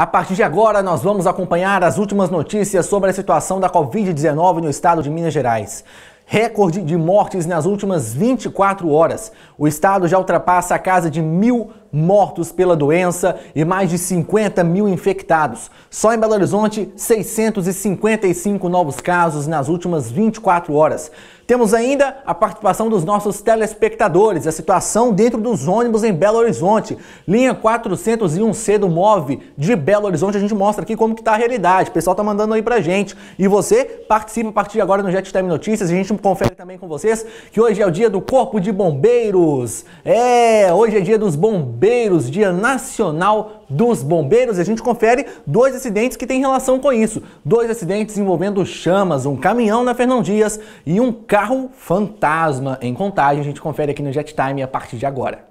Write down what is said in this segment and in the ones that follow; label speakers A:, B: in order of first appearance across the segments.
A: A partir de agora, nós vamos acompanhar as últimas notícias sobre a situação da Covid-19 no estado de Minas Gerais. Recorde de mortes nas últimas 24 horas. O estado já ultrapassa a casa de mil mortos pela doença e mais de 50 mil infectados. Só em Belo Horizonte, 655 novos casos nas últimas 24 horas. Temos ainda a participação dos nossos telespectadores, a situação dentro dos ônibus em Belo Horizonte. Linha 401C do MOV de Belo Horizonte, a gente mostra aqui como que tá a realidade. O pessoal tá mandando aí para gente. E você participa a partir de agora no Jet Time Notícias. A gente confere também com vocês que hoje é o dia do Corpo de Bombeiros. É, hoje é dia dos bombeiros Bombeiros, Dia Nacional dos Bombeiros, e a gente confere dois acidentes que têm relação com isso. Dois acidentes envolvendo chamas, um caminhão na Fernão Dias e um carro fantasma em contagem. A gente confere aqui no Jet Time a partir de agora.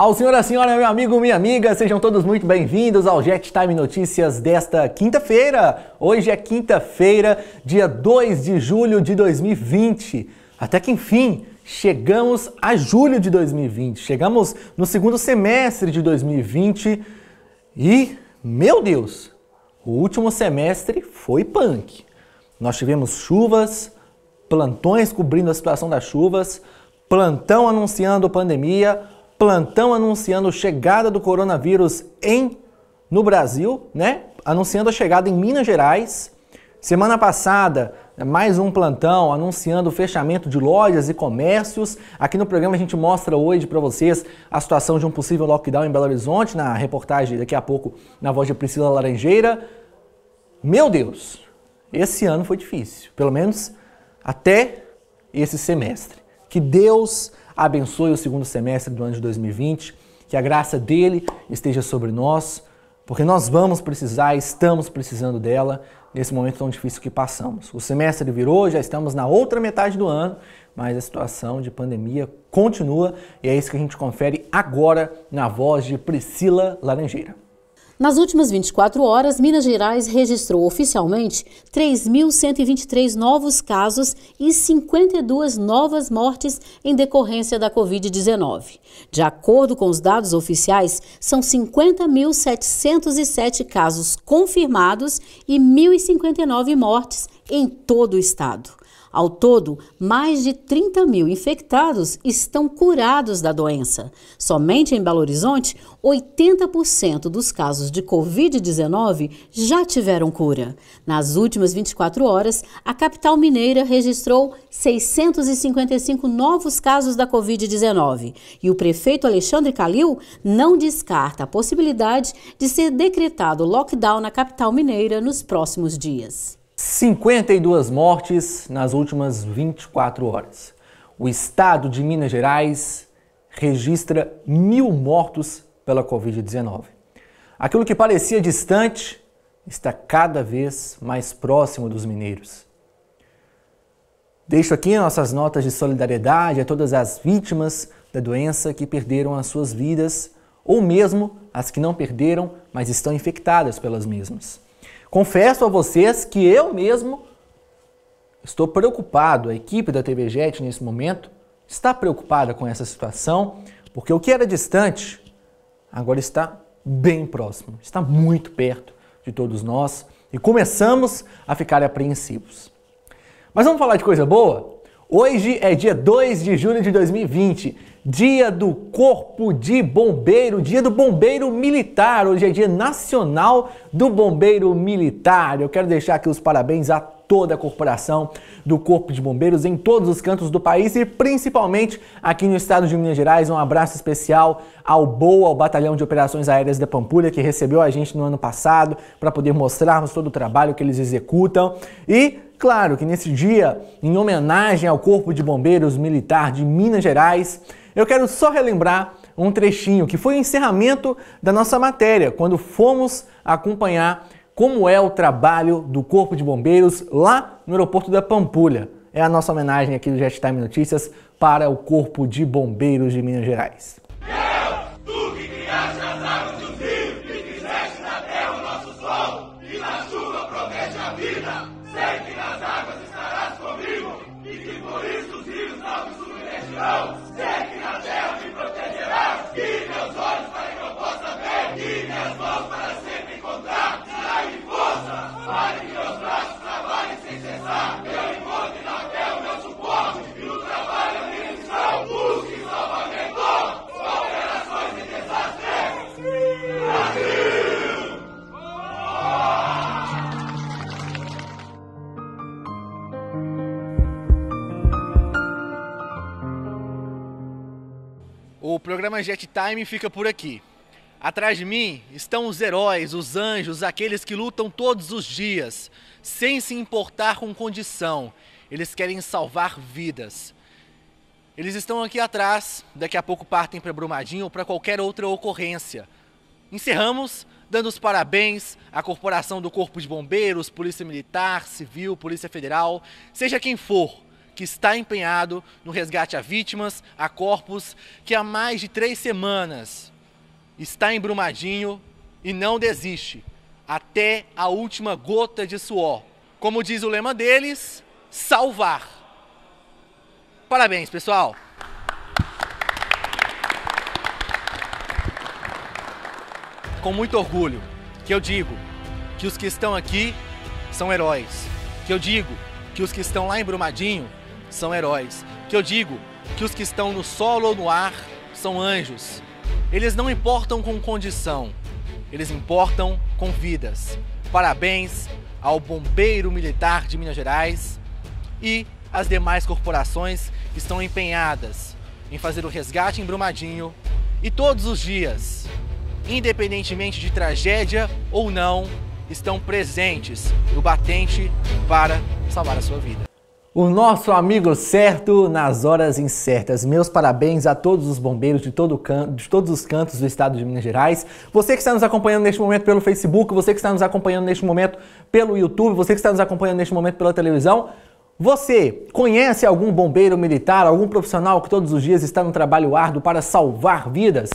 A: Ao senhor, a senhora, meu amigo, minha amiga, sejam todos muito bem-vindos ao Jet Time Notícias desta quinta-feira. Hoje é quinta-feira, dia 2 de julho de 2020. Até que enfim, chegamos a julho de 2020. Chegamos no segundo semestre de 2020 e, meu Deus, o último semestre foi punk. Nós tivemos chuvas, plantões cobrindo a situação das chuvas, plantão anunciando pandemia, plantão anunciando chegada do coronavírus em no Brasil, né? Anunciando a chegada em Minas Gerais. Semana passada, né, mais um plantão anunciando o fechamento de lojas e comércios. Aqui no programa a gente mostra hoje para vocês a situação de um possível lockdown em Belo Horizonte, na reportagem daqui a pouco na voz de Priscila Laranjeira. Meu Deus, esse ano foi difícil, pelo menos até esse semestre. Que Deus abençoe o segundo semestre do ano de 2020, que a graça dele esteja sobre nós, porque nós vamos precisar, estamos precisando dela nesse momento tão difícil que passamos. O semestre virou, já estamos na outra metade do ano, mas a situação de pandemia continua e é isso que a gente confere agora na voz de Priscila Laranjeira.
B: Nas últimas 24 horas, Minas Gerais registrou oficialmente 3.123 novos casos e 52 novas mortes em decorrência da Covid-19. De acordo com os dados oficiais, são 50.707 casos confirmados e 1.059 mortes em todo o estado. Ao todo, mais de 30 mil infectados estão curados da doença. Somente em Belo Horizonte, 80% dos casos de Covid-19 já tiveram cura. Nas últimas 24 horas, a capital mineira registrou 655 novos casos da Covid-19 e o prefeito Alexandre Calil não descarta a possibilidade de ser decretado lockdown na capital mineira nos próximos dias.
A: 52 mortes nas últimas 24 horas. O estado de Minas Gerais registra mil mortos pela Covid-19. Aquilo que parecia distante está cada vez mais próximo dos mineiros. Deixo aqui nossas notas de solidariedade a todas as vítimas da doença que perderam as suas vidas ou mesmo as que não perderam, mas estão infectadas pelas mesmas. Confesso a vocês que eu mesmo estou preocupado, a equipe da TV Jet nesse momento está preocupada com essa situação, porque o que era distante agora está bem próximo, está muito perto de todos nós e começamos a ficar apreensivos. Mas vamos falar de coisa boa? Hoje é dia 2 de julho de 2020, dia do Corpo de Bombeiro, dia do Bombeiro Militar. Hoje é dia nacional do Bombeiro Militar. Eu quero deixar aqui os parabéns a toda a corporação do Corpo de Bombeiros em todos os cantos do país e principalmente aqui no estado de Minas Gerais. Um abraço especial ao BOA, ao Batalhão de Operações Aéreas da Pampulha, que recebeu a gente no ano passado para poder mostrarmos todo o trabalho que eles executam. E Claro que nesse dia, em homenagem ao Corpo de Bombeiros Militar de Minas Gerais, eu quero só relembrar um trechinho que foi o encerramento da nossa matéria, quando fomos acompanhar como é o trabalho do Corpo de Bombeiros lá no aeroporto da Pampulha. É a nossa homenagem aqui do Jet Time Notícias para o Corpo de Bombeiros de Minas Gerais. programa Jet Time fica por aqui. Atrás de mim estão os heróis, os anjos, aqueles que lutam todos os dias, sem se importar com condição. Eles querem salvar vidas. Eles estão aqui atrás, daqui a pouco partem para Brumadinho ou para qualquer outra ocorrência. Encerramos dando os parabéns à corporação do Corpo de Bombeiros, Polícia Militar, Civil, Polícia Federal, seja quem for que está empenhado no resgate a vítimas, a corpos, que há mais de três semanas está em Brumadinho e não desiste, até a última gota de suor. Como diz o lema deles, salvar. Parabéns, pessoal! Com muito orgulho que eu digo que os que estão aqui são heróis. Que eu digo que os que estão lá em Brumadinho são heróis. Que eu digo que os que estão no solo ou no ar são anjos. Eles não importam com condição, eles importam com vidas. Parabéns ao Bombeiro Militar de Minas Gerais e as demais corporações que estão empenhadas em fazer o resgate em Brumadinho e todos os dias, independentemente de tragédia ou não, estão presentes no batente para salvar a sua vida. O nosso amigo certo nas horas incertas. Meus parabéns a todos os bombeiros de, todo de todos os cantos do estado de Minas Gerais. Você que está nos acompanhando neste momento pelo Facebook, você que está nos acompanhando neste momento pelo YouTube, você que está nos acompanhando neste momento pela televisão, você conhece algum bombeiro militar, algum profissional que todos os dias está no trabalho árduo para salvar vidas?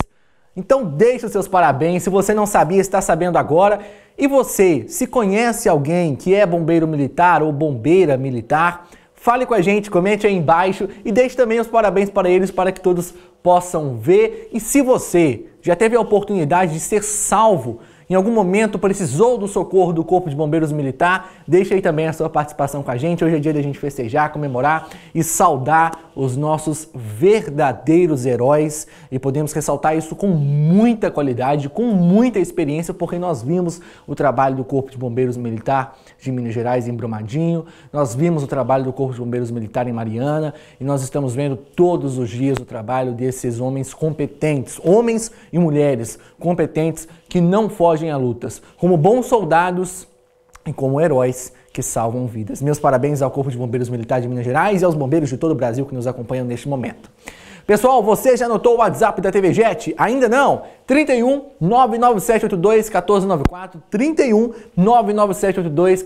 A: Então deixe os seus parabéns, se você não sabia, está sabendo agora. E você, se conhece alguém que é bombeiro militar ou bombeira militar, Fale com a gente, comente aí embaixo e deixe também os parabéns para eles para que todos possam ver. E se você já teve a oportunidade de ser salvo, em algum momento precisou do socorro do Corpo de Bombeiros Militar, deixe aí também a sua participação com a gente. Hoje é dia da gente festejar, comemorar e saudar os nossos verdadeiros heróis e podemos ressaltar isso com muita qualidade, com muita experiência, porque nós vimos o trabalho do Corpo de Bombeiros Militar de Minas Gerais em Brumadinho, nós vimos o trabalho do Corpo de Bombeiros Militar em Mariana e nós estamos vendo todos os dias o trabalho desses homens competentes, homens e mulheres competentes que não fogem a lutas. Como bons soldados e como heróis, que salvam vidas. Meus parabéns ao Corpo de Bombeiros Militar de Minas Gerais e aos bombeiros de todo o Brasil que nos acompanham neste momento. Pessoal, você já anotou o WhatsApp da TV Jet? Ainda não? 31 99782 1494. 31 99782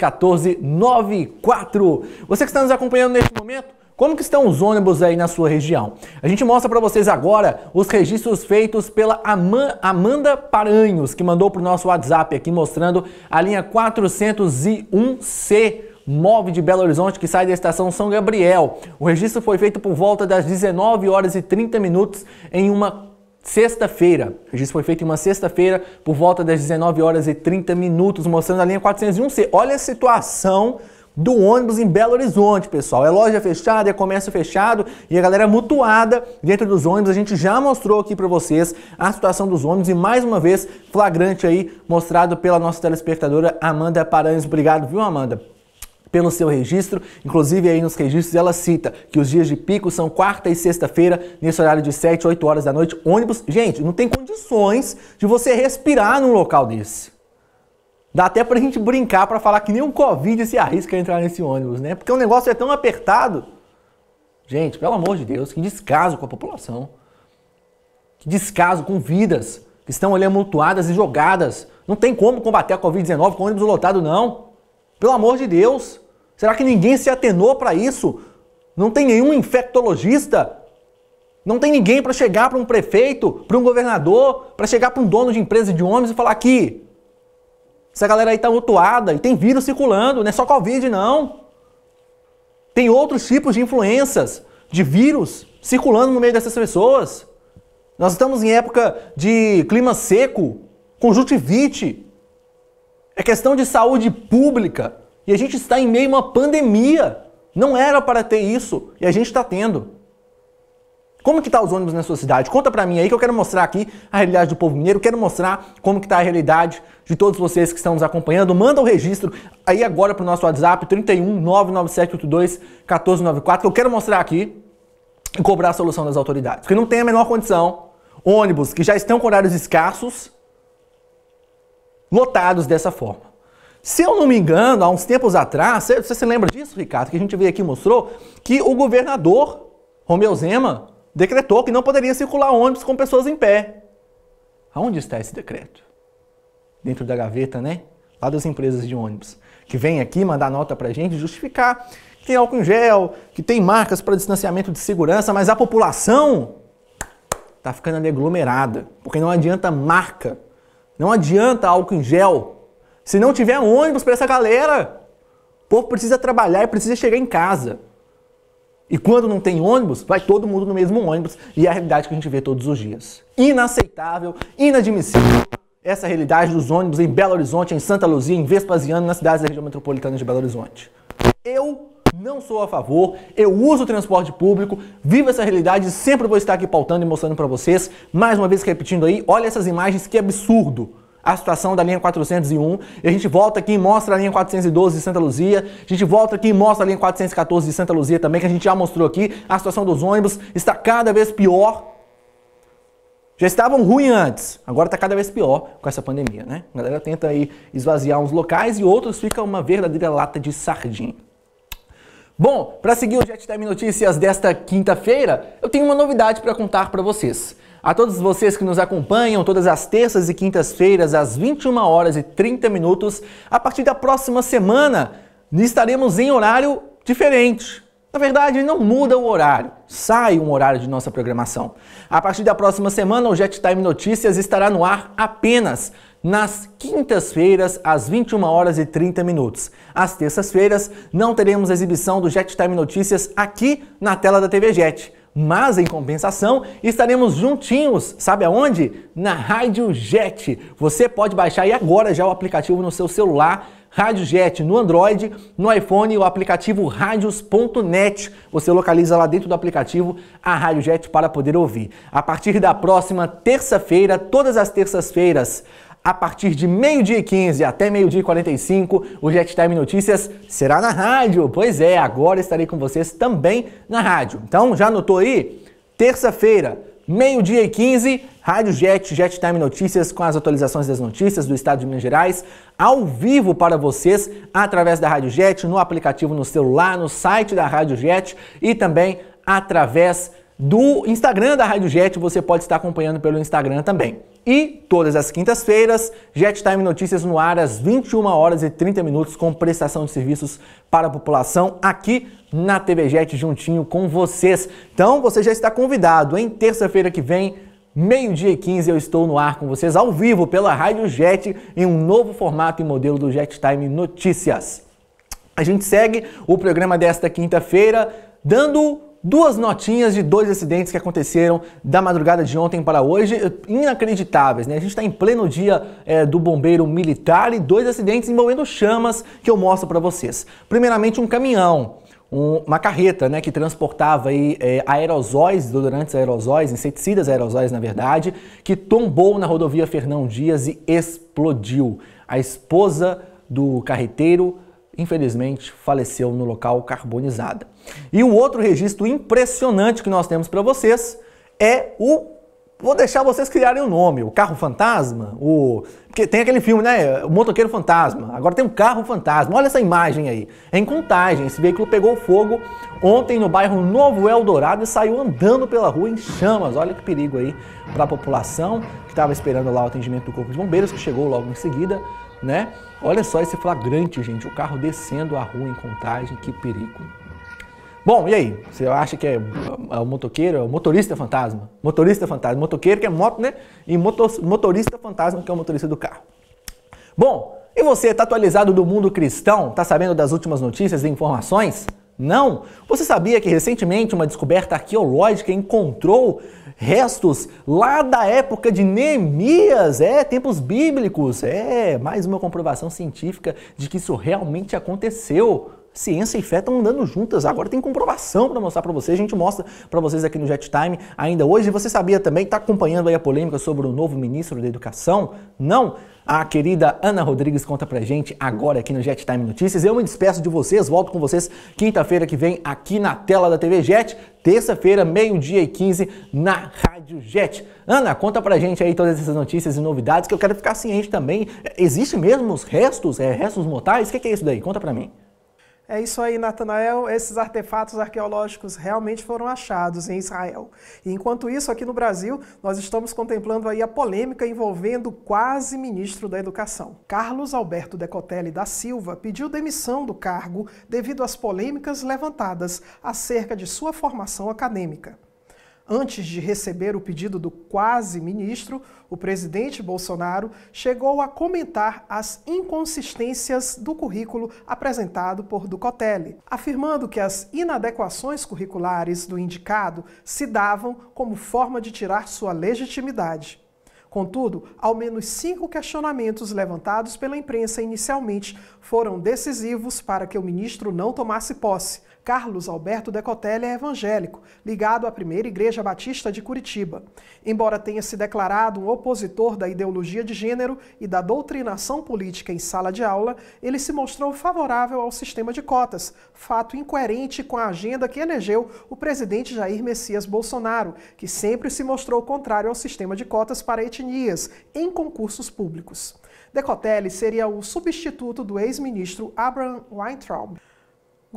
A: 1494. Você que está nos acompanhando neste momento, como que estão os ônibus aí na sua região? A gente mostra para vocês agora os registros feitos pela Amanda Paranhos, que mandou para o nosso WhatsApp aqui mostrando a linha 401C MOV de Belo Horizonte que sai da estação São Gabriel. O registro foi feito por volta das 19 horas e 30 minutos em uma sexta-feira. O registro foi feito em uma sexta-feira por volta das 19 horas e 30 minutos, mostrando a linha 401C. Olha a situação do ônibus em Belo Horizonte, pessoal. É loja fechada, é comércio fechado e a galera é mutuada dentro dos ônibus. A gente já mostrou aqui para vocês a situação dos ônibus e mais uma vez flagrante aí mostrado pela nossa telespectadora Amanda Paranhos. Obrigado, viu, Amanda? pelo seu registro. Inclusive, aí nos registros ela cita que os dias de pico são quarta e sexta-feira, nesse horário de 7, 8 horas da noite. Ônibus, gente, não tem condições de você respirar num local desse. Dá até pra gente brincar para falar que nem o Covid se arrisca a entrar nesse ônibus, né? Porque o negócio é tão apertado. Gente, pelo amor de Deus, que descaso com a população. Que descaso com vidas que estão ali amontoadas e jogadas. Não tem como combater a Covid-19 com ônibus lotado, não. Pelo amor de Deus. Será que ninguém se atenou para isso? Não tem nenhum infectologista? Não tem ninguém para chegar para um prefeito, para um governador, para chegar para um dono de empresa de ônibus e falar aqui, essa galera aí tá mutuada e tem vírus circulando, não é só Covid não. Tem outros tipos de influências, de vírus circulando no meio dessas pessoas. Nós estamos em época de clima seco, conjuntivite. É questão de saúde pública. E a gente está em meio a uma pandemia. Não era para ter isso e a gente está tendo. Como que tá os ônibus na sua cidade? Conta para mim aí que eu quero mostrar aqui a realidade do povo mineiro, quero mostrar como que tá a realidade de todos vocês que estão nos acompanhando. Manda o um registro aí agora pro nosso WhatsApp 31 99782 1494. Eu quero mostrar aqui e cobrar a solução das autoridades, porque não tem a menor condição ônibus que já estão com horários escassos lotados dessa forma. Se eu não me engano, há uns tempos atrás, você, você se lembra disso, Ricardo, que a gente veio aqui e mostrou que o governador Romeu Zema decretou que não poderia circular ônibus com pessoas em pé. Aonde está esse decreto? Dentro da gaveta, né? Lá das empresas de ônibus. Que vem aqui mandar nota pra gente justificar que tem álcool em gel, que tem marcas para distanciamento de segurança, mas a população tá ficando ali aglomerada. Porque não adianta marca, não adianta álcool em gel. Se não tiver ônibus para essa galera, o povo precisa trabalhar e precisa chegar em casa. E quando não tem ônibus, vai todo mundo no mesmo ônibus e é a realidade que a gente vê todos os dias. Inaceitável, inadmissível essa realidade dos ônibus em Belo Horizonte, em Santa Luzia, em Vespasiano, nas cidades da região metropolitana de Belo Horizonte. Eu não sou a favor, eu uso o transporte público, vivo essa realidade e sempre vou estar aqui pautando e mostrando para vocês. Mais uma vez repetindo aí, olha essas imagens, que absurdo! a situação da linha 401. E a gente volta aqui e mostra a linha 412 de Santa Luzia. A gente volta aqui e mostra a linha 414 de Santa Luzia também, que a gente já mostrou aqui. A situação dos ônibus está cada vez pior. Já estavam ruins antes, agora está cada vez pior com essa pandemia, né? A galera tenta aí esvaziar uns locais e outros fica uma verdadeira lata de sardinha. Bom, para seguir o Jet Time Notícias desta quinta-feira, eu tenho uma novidade para contar para vocês. A todos vocês que nos acompanham todas as terças e quintas-feiras às 21 horas e 30 minutos, a partir da próxima semana estaremos em horário diferente. Na verdade, não muda o horário, sai um horário de nossa programação. A partir da próxima semana, o Jet Time Notícias estará no ar apenas nas quintas-feiras, às 21 horas e 30 minutos. Às terças-feiras, não teremos exibição do Jet Time Notícias aqui na tela da TV Jet. Mas em compensação, estaremos juntinhos, sabe aonde? Na Rádio Jet. Você pode baixar aí agora já o aplicativo no seu celular. Rádio Jet no Android, no iPhone, o aplicativo radios.net. Você localiza lá dentro do aplicativo a Rádio Jet para poder ouvir. A partir da próxima terça-feira, todas as terças-feiras, a partir de meio-dia e 15 até meio-dia e 45, o Jet Time Notícias será na rádio. Pois é, agora estarei com vocês também na rádio. Então, já anotou aí? Terça-feira, meio-dia e 15, Rádio Jet, Jet Time Notícias, com as atualizações das notícias do estado de Minas Gerais, ao vivo para vocês, através da Rádio Jet, no aplicativo no celular, no site da Rádio Jet e também através do Instagram da Rádio Jet. Você pode estar acompanhando pelo Instagram também. E todas as quintas-feiras, Jet Time Notícias no ar às 21 horas e 30 minutos com prestação de serviços para a população aqui na TV Jet juntinho com vocês. Então, você já está convidado em terça-feira que vem, meio-dia e 15, eu estou no ar com vocês ao vivo pela Rádio Jet em um novo formato e modelo do Jet Time Notícias. A gente segue o programa desta quinta-feira dando Duas notinhas de dois acidentes que aconteceram da madrugada de ontem para hoje, eh, inacreditáveis, né? A gente está em pleno dia é, do bombeiro militar e dois acidentes envolvendo chamas que eu mostro para vocês. Primeiramente, um caminhão uma carreta né, que transportava aí, é, aerosóis, desodorantes aerosóis, inseticidas aerosóis, na verdade, que tombou na rodovia Fernão Dias e explodiu. A esposa do carreteiro infelizmente faleceu no local carbonizada. E o outro registro impressionante que nós temos para vocês é o Vou deixar vocês criarem o um nome, o carro fantasma, o porque tem aquele filme, né, o motoqueiro fantasma. Agora tem um carro fantasma. Olha essa imagem aí. É em Contagem, esse veículo pegou fogo ontem no bairro Novo Eldorado e saiu andando pela rua em chamas. Olha que perigo aí para a população que estava esperando lá o atendimento do Corpo de Bombeiros, que chegou logo em seguida né? Olha só esse flagrante, gente, o carro descendo a rua em contagem, que perigo. Bom, e aí? Você acha que é, é o motoqueiro, é o motorista fantasma? Motorista fantasma, motoqueiro que é moto, né? E motorista fantasma que é o motorista do carro. Bom, e você está atualizado do mundo cristão? Está sabendo das últimas notícias e informações? Não? Você sabia que recentemente uma descoberta arqueológica encontrou restos lá da época de Neemias, é, tempos bíblicos. É, mais uma comprovação científica de que isso realmente aconteceu. Ciência e fé estão andando juntas. Agora tem comprovação para mostrar para vocês. A gente mostra para vocês aqui no Jet Time ainda hoje. Você sabia também, está acompanhando aí a polêmica sobre o novo ministro da Educação? Não? A querida Ana Rodrigues conta pra gente agora aqui no Jet Time Notícias. Eu me despeço de vocês, volto com vocês quinta-feira que vem aqui na tela da TV Jet, terça-feira, meio-dia e 15 na Rádio Jet. Ana, conta pra gente aí todas essas notícias e novidades que eu quero ficar ciente também. Existem mesmo os restos, é, restos mortais? O que, que é isso daí? Conta pra mim.
B: É isso aí, Natanael. Esses artefatos arqueológicos realmente foram achados em Israel. E enquanto isso, aqui no Brasil, nós estamos contemplando aí a polêmica envolvendo o quase ministro da Educação. Carlos Alberto Decotelli da Silva pediu demissão do cargo devido às polêmicas levantadas acerca de sua formação acadêmica. Antes de receber o pedido do quase ministro, o presidente Bolsonaro chegou a comentar as inconsistências do currículo apresentado por Ducotelli, afirmando que as inadequações curriculares do indicado se davam como forma de tirar sua legitimidade. Contudo, ao menos cinco questionamentos levantados pela imprensa inicialmente foram decisivos para que o ministro não tomasse posse, Carlos Alberto Decotelli é evangélico, ligado à primeira Igreja Batista de Curitiba. Embora tenha se declarado um opositor da ideologia de gênero e da doutrinação política em sala de aula, ele se mostrou favorável ao sistema de cotas, fato incoerente com a agenda que elegeu o presidente Jair Messias Bolsonaro, que sempre se mostrou contrário ao sistema de cotas para etnias em concursos públicos. Decotelli seria o substituto do ex-ministro Abraham Weintraub.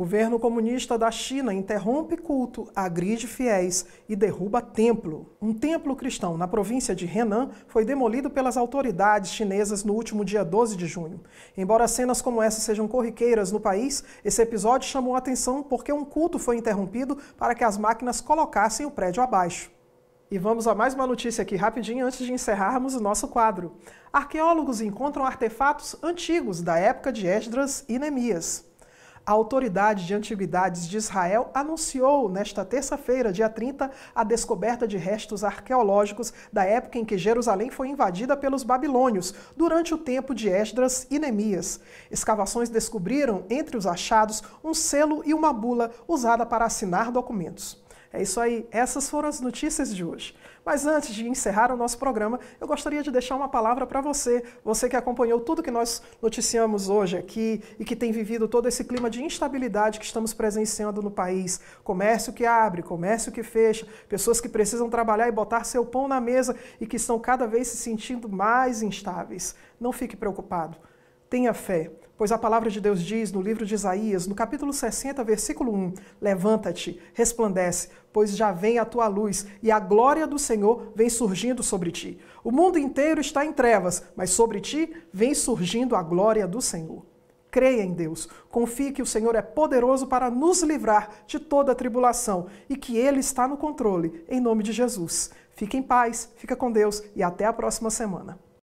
B: Governo comunista da China interrompe culto, agride fiéis e derruba templo. Um templo cristão na província de Henan foi demolido pelas autoridades chinesas no último dia 12 de junho. Embora cenas como essa sejam corriqueiras no país, esse episódio chamou a atenção porque um culto foi interrompido para que as máquinas colocassem o prédio abaixo. E vamos a mais uma notícia aqui rapidinho antes de encerrarmos o nosso quadro. Arqueólogos encontram artefatos antigos da época de Esdras e Neemias. A autoridade de antiguidades de Israel anunciou nesta terça-feira, dia 30, a descoberta de restos arqueológicos da época em que Jerusalém foi invadida pelos babilônios, durante o tempo de Esdras e Neemias. Escavações descobriram, entre os achados, um selo e uma bula usada para assinar documentos. É isso aí, essas foram as notícias de hoje. Mas antes de encerrar o nosso programa, eu gostaria de deixar uma palavra para você, você que acompanhou tudo que nós noticiamos hoje aqui e que tem vivido todo esse clima de instabilidade que estamos presenciando no país. Comércio que abre, comércio que fecha, pessoas que precisam trabalhar e botar seu pão na mesa e que estão cada vez se sentindo mais instáveis. Não fique preocupado. Tenha fé. Pois a palavra de Deus diz no livro de Isaías, no capítulo 60, versículo 1: Levanta-te, resplandece, pois já vem a tua luz e a glória do Senhor vem surgindo sobre ti. O mundo inteiro está em trevas, mas sobre ti vem surgindo a glória do Senhor. Creia em Deus, confie que o Senhor é poderoso para nos livrar de toda a tribulação e que Ele está no controle, em nome de Jesus. Fique em paz, fica com Deus e até a próxima semana.